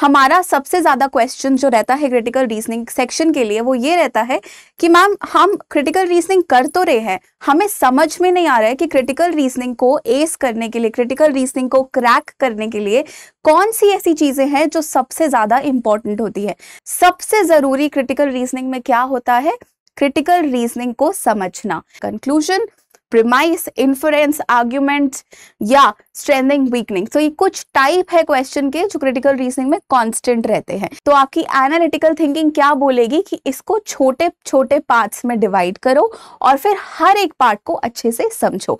हमारा सबसे ज़्यादा क्वेश्चन जो रहता है क्रिटिकल रीजनिंग सेक्शन के लिए वो ये रहता है कि मैम हम क्रिटिकल रीजनिंग कर तो रहे हैं हमें समझ में नहीं आ रहा है कि क्रिटिकल रीजनिंग को एस करने के लिए क्रिटिकल रीजनिंग को क्रैक करने के लिए कौन सी ऐसी चीज़ें हैं जो सबसे ज़्यादा इंपॉर्टेंट होती है सबसे ज़रूरी क्रिटिकल रीजनिंग में क्या होता है क्रिटिकल रीजनिंग को समझना कंक्लूजन प्रिमाइस इन्फ्लुएंस आर्ग्यूमेंट या स्ट्रेंथिंग वीकनिंग तो ये कुछ टाइप है क्वेश्चन के जो क्रिटिकल रीजनिंग में कॉन्स्टेंट रहते हैं तो आपकी एनालिटिकल थिंकिंग क्या बोलेगी कि इसको छोटे छोटे पार्ट्स में डिवाइड करो और फिर हर एक पार्ट को अच्छे से समझो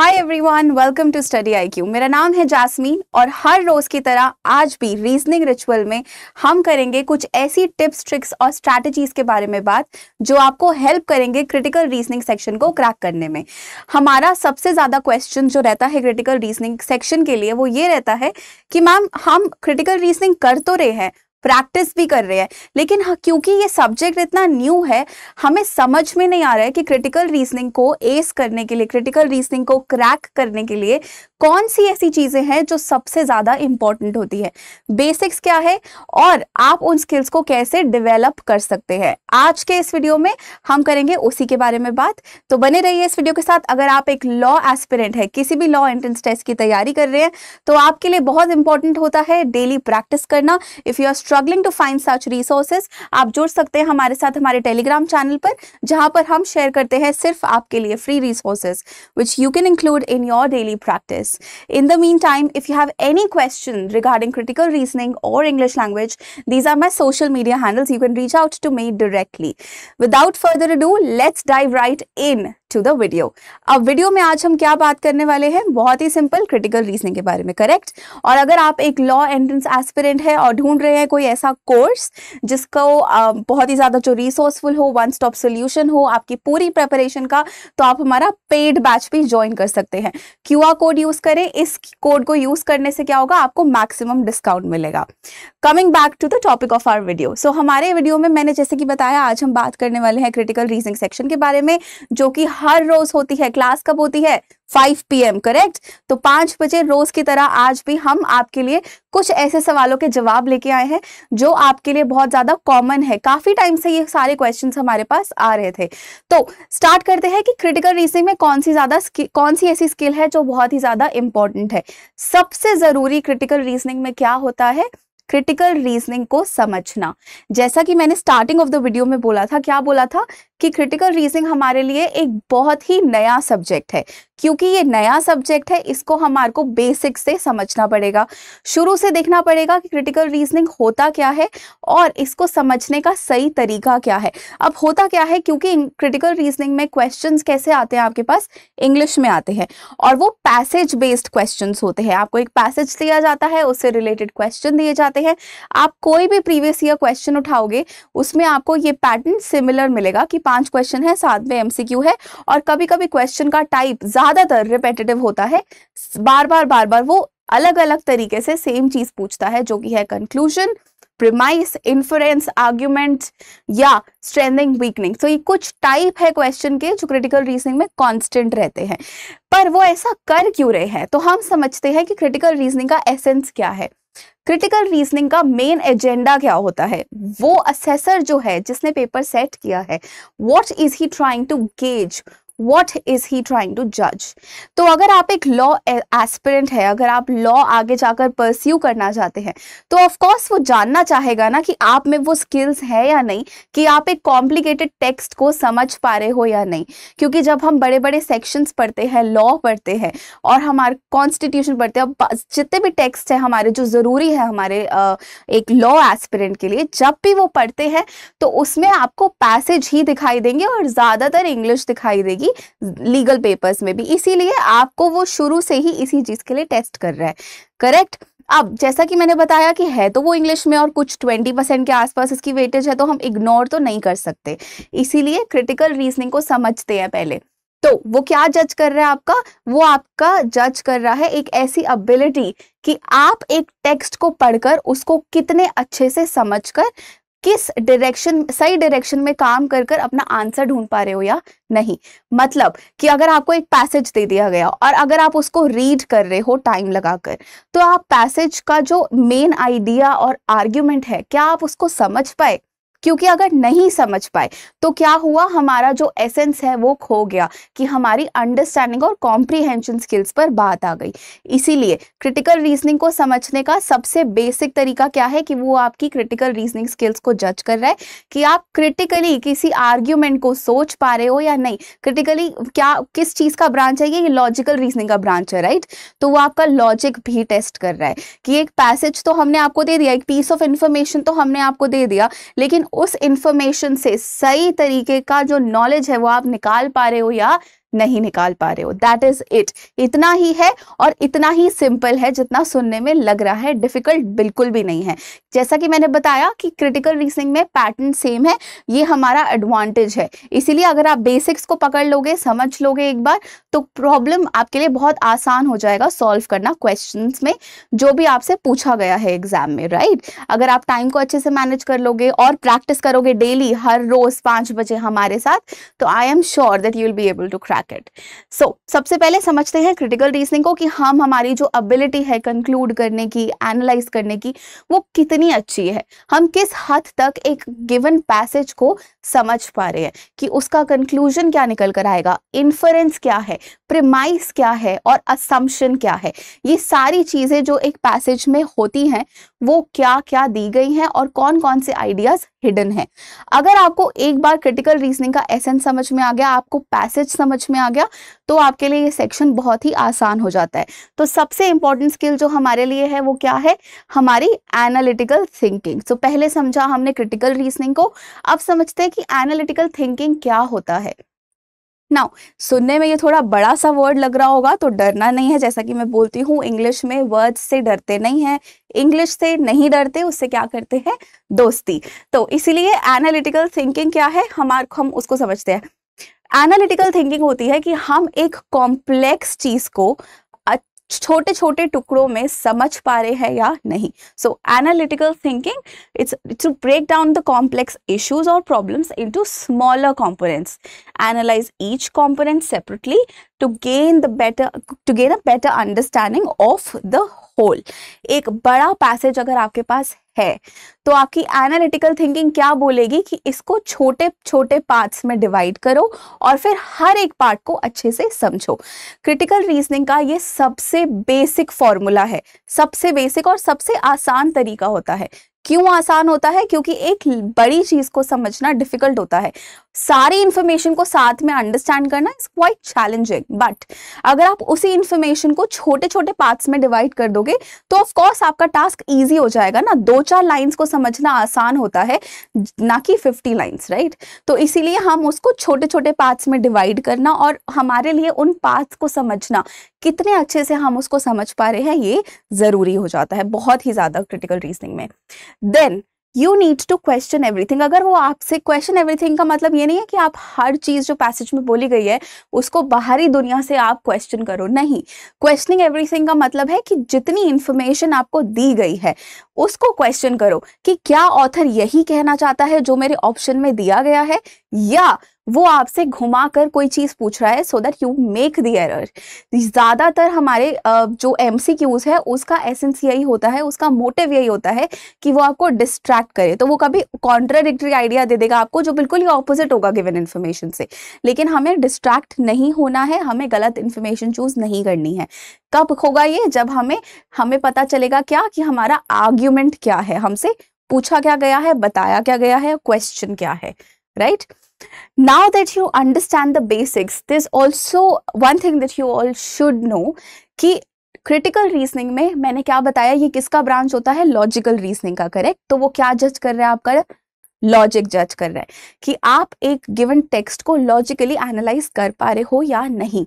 hi everyone welcome to study IQ मेरा नाम है जासमीन और हर रोज की तरह आज भी रीजनिंग रिचुअल में हम करेंगे कुछ ऐसी टिप्स ट्रिक्स और स्ट्रैटेजीज के बारे में बात जो आपको हेल्प करेंगे क्रिटिकल रीजनिंग सेक्शन को क्रैक करने में हमारा सबसे ज्यादा क्वेश्चन जो रहता है क्रिटिकल रीजनिंग सेक्शन के लिए वो ये रहता है कि मैम हम क्रिटिकल रीजनिंग कर तो रहे हैं प्रैक्टिस भी कर रहे हैं लेकिन हाँ, क्योंकि ये सब्जेक्ट इतना न्यू है हमें समझ में नहीं आ रहा है कि क्रिटिकल रीजनिंग को एस करने के लिए क्रिटिकल रीजनिंग को क्रैक करने के लिए कौन सी ऐसी चीज़ें हैं जो सबसे ज़्यादा इंपॉर्टेंट होती है बेसिक्स क्या है और आप उन स्किल्स को कैसे डिवेलप कर सकते हैं आज के इस वीडियो में हम करेंगे उसी के बारे में बात तो बने रहिए इस वीडियो के साथ अगर आप एक लॉ एस्पिरेंट है किसी भी लॉ एंट्रेंस टेस्ट की तैयारी कर रहे हैं तो आपके लिए बहुत इंपॉर्टेंट होता है डेली प्रैक्टिस करना if you are struggling to find such resources आप जुड़ सकते हैं हमारे साथ हमारे टेलीग्राम चैनल पर जहां पर हम शेयर करते हैं सिर्फ आपके लिए free resources which you can include in your daily practice in the meantime if you have any question regarding critical reasoning और English language these are my social media handles you can reach out to me directly without further do let's dive right into the video अब video में आज हम क्या बात करने वाले हैं बहुत ही सिंपल क्रिटिकल रीजनिंग के बारे में करेक्ट और अगर आप एक लॉ एंट्रेंस एस्पिरेंट है और ढूंढ रहे हैं कोई ऐसा कोर्स जिसको बहुत ही ज़्यादा जो रिसोर्सफुल हो वन स्टॉप सोल्यूशन हो आपकी पूरी प्रेपरेशन का तो आप हमारा पेड बैच भी ज्वाइन कर सकते हैं क्यू कोड यूज़ करें इस कोड को यूज़ करने से क्या होगा आपको मैक्सिमम डिस्काउंट मिलेगा coming back to the topic of our video so हमारे वीडियो में मैंने जैसे कि बताया आज हम बात करने वाले हैं क्रिटिकल रीजनिंग सेक्शन के बारे में जो कि हर रोज होती है क्लास कब होती है 5 पीएम करेक्ट तो पांच बजे रोज की तरह आज भी हम आपके लिए कुछ ऐसे सवालों के जवाब लेके आए हैं जो आपके लिए बहुत ज्यादा कॉमन है काफी टाइम से ये सारे क्वेश्चंस हमारे पास आ रहे थे तो स्टार्ट करते हैं कि क्रिटिकल रीजनिंग में कौन सी ज्यादा कौन सी ऐसी स्किल है जो बहुत ही ज्यादा इंपॉर्टेंट है सबसे जरूरी क्रिटिकल रीजनिंग में क्या होता है क्रिटिकल रीजनिंग को समझना जैसा कि मैंने स्टार्टिंग ऑफ द वीडियो में बोला था क्या बोला था कि क्रिटिकल रीजनिंग हमारे लिए एक बहुत ही नया सब्जेक्ट है क्योंकि ये नया सब्जेक्ट है इसको हमारे को बेसिक से समझना पड़ेगा शुरू से देखना पड़ेगा कि क्रिटिकल रीजनिंग होता क्या है और इसको समझने का सही तरीका क्या है अब होता क्या है क्योंकि क्रिटिकल रीजनिंग में क्वेश्चन कैसे आते हैं आपके पास इंग्लिश में आते हैं और वो पैसेज बेस्ड क्वेश्चन होते हैं आपको एक पैसेज दिया जाता है उससे रिलेटेड क्वेश्चन दिए जाते हैं आप कोई भी प्रीवियस ईयर क्वेश्चन उठाओगे उसमें आपको ये पैटर्न सिमिलर मिलेगा कि पांच क्वेश्चन है साथ में एमसीक्यू है और कभी कभी क्वेश्चन का टाइप ज्यादा ज्यादातर रिपेटेटिव होता है बार बार बार बार वो अलग अलग तरीके से सेम चीज पूछता है जो कि है कंक्लूजन प्रिमाइस इन्फ्लुएंस आर्ग्यूमेंट या स्ट्रेंथिंग वीकनिंग तो ये कुछ टाइप है क्वेश्चन के जो क्रिटिकल रीजनिंग में कॉन्स्टेंट रहते हैं पर वो ऐसा कर क्यों रहे हैं तो हम समझते हैं कि क्रिटिकल रीजनिंग का एसेंस क्या है क्रिटिकल रीजनिंग का मेन एजेंडा क्या होता है वो असेसर जो है जिसने पेपर सेट किया है what is he trying to gauge what is he trying to जज तो अगर आप एक लॉ एस्पिरेंट है अगर आप लॉ आगे जाकर परस्यू करना चाहते हैं तो ऑफकोर्स वो जानना चाहेगा ना कि आप में वो स्किल्स है या नहीं कि आप एक कॉम्प्लिकेटेड टेक्स्ट को समझ पा रहे हो या नहीं क्योंकि जब हम बड़े बड़े सेक्शंस पढ़ते हैं लॉ पढ़ते हैं और हमारे कॉन्स्टिट्यूशन पढ़ते हैं जितने भी टेक्स्ट है हमारे जो ज़रूरी है हमारे एक लॉ एस्पिरेंट के लिए जब भी वो पढ़ते हैं तो उसमें आपको पैसेज ही दिखाई देंगे और ज़्यादातर इंग्लिश दिखाई देगी भी लीगल पेपर्स में भी इसीलिए आपको वो शुरू से ही इसी चीज के लिए टेस्ट कर रहा है करेक्ट अब जैसा कि मैंने बताया कि है तो वो इंग्लिश में और कुछ ट्वेंटी परसेंट के आसपास इसकी वेटेज है तो हम इग्नोर तो नहीं कर सकते इसीलिए क्रिटिकल रीजनिंग को समझते हैं पहले तो वो क्या जज कर रहा है आपका वो आपका जज कर रहा है एक ऐसी अबिलिटी कि आप एक टेक्स्ट को पढ़कर उसको कितने अच्छे से समझकर किस डायरेक्शन सही डायरेक्शन में काम कर कर अपना आंसर ढूंढ पा रहे हो या नहीं मतलब कि अगर आपको एक पैसेज दे दिया गया और अगर आप उसको रीड कर रहे हो टाइम लगाकर तो आप पैसेज का जो मेन आइडिया और आर्ग्यूमेंट है क्या आप उसको समझ पाए क्योंकि अगर नहीं समझ पाए तो क्या हुआ हमारा जो एसेंस है वो खो गया कि हमारी अंडरस्टैंडिंग और कॉम्प्रीहेंशन स्किल्स पर बात आ गई इसीलिए क्रिटिकल रीजनिंग को समझने का सबसे बेसिक तरीका क्या है कि वो आपकी क्रिटिकल रीजनिंग स्किल्स को जज कर रहा है कि आप क्रिटिकली किसी आर्ग्यूमेंट को सोच पा रहे हो या नहीं क्रिटिकली क्या किस चीज़ का ब्रांच है ये लॉजिकल रीजनिंग का ब्रांच है राइट तो वो आपका लॉजिक भी टेस्ट कर रहा है कि एक पैसेज तो हमने आपको दे दिया एक पीस ऑफ इंफॉर्मेशन तो हमने आपको दे दिया लेकिन उस इंफॉर्मेशन से सही तरीके का जो नॉलेज है वो आप निकाल पा रहे हो या नहीं निकाल पा रहे हो दैट इज इट इतना ही है और इतना ही सिंपल है जितना सुनने में लग रहा है डिफिकल्ट बिल्कुल भी नहीं है जैसा कि मैंने बताया कि क्रिटिकल रीजनिंग में पैटर्न सेम है ये हमारा एडवांटेज है इसीलिए अगर आप बेसिक्स को पकड़ लोगे समझ लोगे एक बार तो प्रॉब्लम आपके लिए बहुत आसान हो जाएगा सॉल्व करना क्वेश्चन में जो भी आपसे पूछा गया है एग्जाम में राइट अगर आप टाइम को अच्छे से मैनेज कर लोगे और प्रैक्टिस करोगे डेली हर रोज पांच बजे हमारे साथ तो I am sure that you will be able to crack bracket so सबसे पहले समझते हैं क्रिटिकल रीजनिंग को कि हम हमारी जो अबिलिटी है कंक्लूड करने की एनालाइज करने की वो कितनी अच्छी है हम किस हद तक एक गिवन पैसेज को समझ पा रहे हैं कि उसका कंक्लूजन क्या निकल कर आएगा इन्फरेंस क्या है प्रिमाइस क्या है और असम्पन क्या है ये सारी चीज़ें जो एक पैसेज में होती हैं वो क्या क्या दी गई हैं और कौन कौन से आइडियाज़ हिडन है अगर आपको एक बार क्रिटिकल रीजनिंग का एसेंस समझ में आ गया आपको पैसेज समझ में आ गया तो आपके लिए ये सेक्शन बहुत ही आसान हो जाता है तो सबसे इंपॉर्टेंट स्किल जो हमारे लिए है वो क्या है हमारी एनालिटिकल थिंकिंग सो पहले समझा हमने क्रिटिकल रीजनिंग को अब समझते हैं कि एनालिटिकल थिंकिंग क्या होता है नाउ सुनने में ये थोड़ा बड़ा सा वर्ड लग रहा होगा तो डरना नहीं है जैसा कि मैं बोलती हूँ इंग्लिश में वर्ड से डरते नहीं है इंग्लिश से नहीं डरते उससे क्या करते हैं दोस्ती तो इसीलिए एनालिटिकल थिंकिंग क्या है हमार हम उसको समझते हैं एनालिटिकल थिंकिंग होती है कि हम एक कॉम्प्लेक्स चीज को छोटे छोटे टुकड़ों में समझ पा रहे हैं या नहीं so analytical thinking it's to break down the complex issues और problem into smaller components analyse each component separately to gain the better to gain a better understanding of the whole एक बड़ा passage अगर आपके पास है तो आपकी analytical thinking क्या बोलेगी कि इसको छोटे छोटे पार्ट्स में डिवाइड करो और फिर हर एक पार्ट को अच्छे से समझो क्रिटिकल रीजनिंग का ये सबसे बेसिक फॉर्मूला है सबसे बेसिक और सबसे आसान तरीका होता है क्यों आसान होता है क्योंकि एक बड़ी चीज को समझना डिफिकल्ट होता है सारी इंफॉर्मेशन को साथ में अंडरस्टैंड करना इज क्वाइट चैलेंजिंग बट अगर आप उसी इंफॉर्मेशन को छोटे छोटे पार्ट्स में डिवाइड कर दोगे तो ऑफ कोर्स आपका टास्क इजी हो जाएगा ना दो चार लाइंस को समझना आसान होता है ना कि फिफ्टी लाइन्स राइट तो इसीलिए हम उसको छोटे छोटे पार्ट्स में डिवाइड करना और हमारे लिए उन पार्ट्स को समझना कितने अच्छे से हम उसको समझ पा रहे हैं ये ज़रूरी हो जाता है बहुत ही ज़्यादा क्रिटिकल रीजनिंग में then you need to question everything अगर वो आपसे क्वेश्चन एवरीथिंग का मतलब ये नहीं है कि आप हर चीज़ जो पैसेज में बोली गई है उसको बाहरी दुनिया से आप क्वेश्चन करो नहीं क्वेश्चनिंग एवरीथिंग का मतलब है कि जितनी इंफॉर्मेशन आपको दी गई है उसको क्वेश्चन करो कि क्या ऑथर यही कहना चाहता है जो मेरे ऑप्शन में दिया गया है या वो आपसे घुमा कर कोई चीज़ पूछ रहा है so that you make the error ज़्यादातर हमारे जो एम है उसका एसेंस यही होता है उसका मोटिव यही होता है कि वो आपको डिस्ट्रैक्ट करे तो वो कभी कॉन्ट्राडिक्टरी आइडिया दे देगा आपको जो बिल्कुल ही ऑपोजिट होगा गिवन इन्फॉर्मेशन से लेकिन हमें डिस्ट्रैक्ट नहीं होना है हमें गलत इन्फॉर्मेशन चूज़ नहीं करनी है कब होगा ये जब हमें हमें पता चलेगा क्या कि हमारा आर्ग्यूमेंट क्या है हमसे पूछा क्या गया है बताया क्या गया है क्वेश्चन क्या है right right? now that you understand the basics there's also one thing that you all should know कि क्रिटिकल रीजनिंग में मैंने क्या बताया ये किसका ब्रांच होता है लॉजिकल रीजनिंग का करेक्ट तो वो क्या जज कर रहा है आपका लॉजिक जज कर रहा है कि आप एक गिवन टेक्स्ट को लॉजिकली एनालाइज कर पा रहे हो या नहीं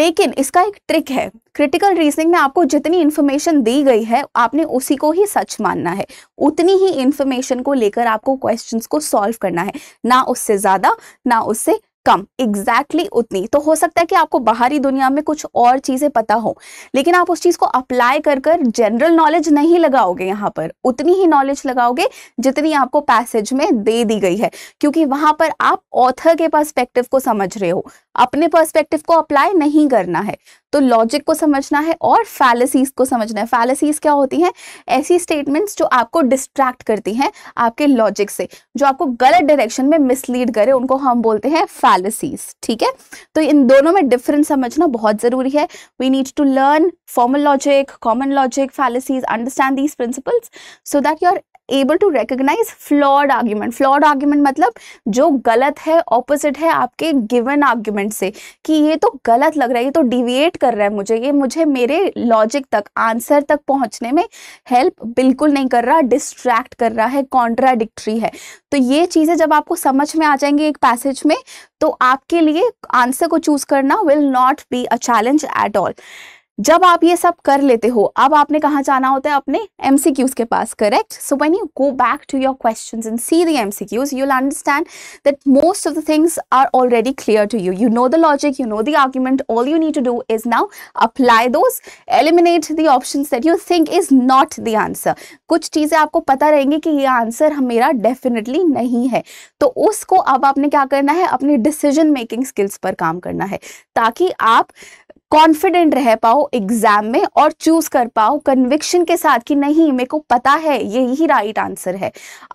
लेकिन इसका एक ट्रिक है क्रिटिकल रीजनिंग में आपको जितनी इन्फॉर्मेशन दी गई है आपने उसी को ही सच मानना है उतनी ही इन्फॉर्मेशन को लेकर आपको क्वेश्चंस को सॉल्व करना है ना उससे ज़्यादा ना उससे कम एग्जैक्टली exactly उतनी तो हो सकता है कि आपको बाहरी दुनिया में कुछ और चीज़ें पता हो लेकिन आप उस चीज़ को अप्लाई कर कर जनरल नॉलेज नहीं लगाओगे यहाँ पर उतनी ही नॉलेज लगाओगे जितनी आपको पैसेज में दे दी गई है क्योंकि वहां पर आप ऑथर के पर्सपेक्टिव को समझ रहे हो अपने पर्सपेक्टिव को अप्लाई नहीं करना है तो लॉजिक को समझना है और फैलसीज को समझना है फैलेसीज क्या होती हैं ऐसी स्टेटमेंट्स जो आपको डिस्ट्रैक्ट करती हैं आपके लॉजिक से जो आपको गलत डायरेक्शन में मिसलीड करे उनको हम बोलते हैं फैलेसीज ठीक है तो इन दोनों में डिफरेंस समझना बहुत ज़रूरी है we need to learn formal logic common logic fallacies understand these principles so that are able to recognise flawed argument flawed argument मतलब जो गलत है ऑपोजिट है आपके गिवन आर्ग्यूमेंट से कि ये तो गलत लग रहा है ये तो डिविएट कर रहा है मुझे ये मुझे मेरे लॉजिक तक आंसर तक पहुंचने में हेल्प बिल्कुल नहीं कर रहा डिस्ट्रैक्ट कर रहा है कॉन्ट्राडिक्ट्री है तो ये चीज़ें जब आपको समझ में आ जाएंगी एक पैसेज में तो आपके लिए आंसर को चूज करना will not be a challenge at all जब आप ये सब कर लेते हो अब आपने कहाँ जाना होता है अपने एमसीक्यूज के पास correct so when you go back to your question and see the MCQs you'll understand that most of the things are already clear to you you know the logic you know the argument all you need to do is now apply those eliminate the option that you think is not the answer कुछ चीज़ें आपको पता रहेंगी कि ये answer मेरा definitely नहीं है तो उसको अब आपने क्या करना है अपने डिसीजन मेकिंग स्किल्स पर काम करना है ताकि आप कॉन्फिडेंट रह पाओ एग्जाम में और चूज कर पाओ कन्विक्शन के साथ कि नहीं मेरे को पता है यही राइट आंसर है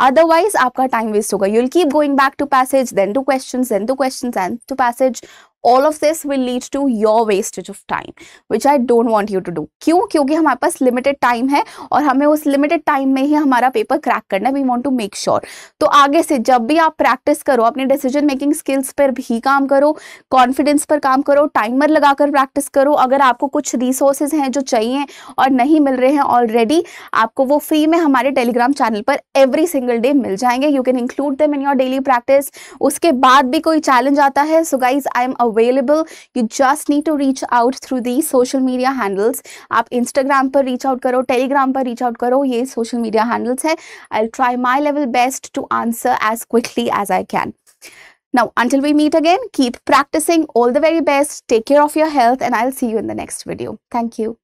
अदरवाइज आपका टाइम वेस्ट होगा you'll keep going back to passage then to question then to question and to passage all of this will lead to your wastage of time which I don't want you to do क्यों क्योंकि हमारे पास limited time है और हमें उस limited time में ही हमारा paper crack करना है we want to make sure तो आगे से जब भी आप प्रैक्टिस करो अपने डिसीजन मेकिंग स्किल्स पर भी काम करो कॉन्फिडेंस पर काम करो टाइमर लगाकर प्रैक्टिस करो अगर आपको कुछ रिसोर्सेज हैं जो चाहिए और नहीं मिल रहे हैं ऑलरेडी आपको वो फ्री में हमारे टेलीग्राम चैनल पर एवरी सिंगल डे मिल जाएंगे यू कैन इंक्लूड दम इन योर डेली प्रैक्टिस उसके बाद भी कोई चैलेंज आता है so guys I am aware available. You just need to reach out through these social media handles. Up Instagram per reach out karo, telegram per reach out karo, yeah, social media handles. Hai. I'll try my level best to answer as quickly as I can. Now, until we meet again, keep practicing. All the very best. Take care of your health, and I'll see you in the next video. Thank you.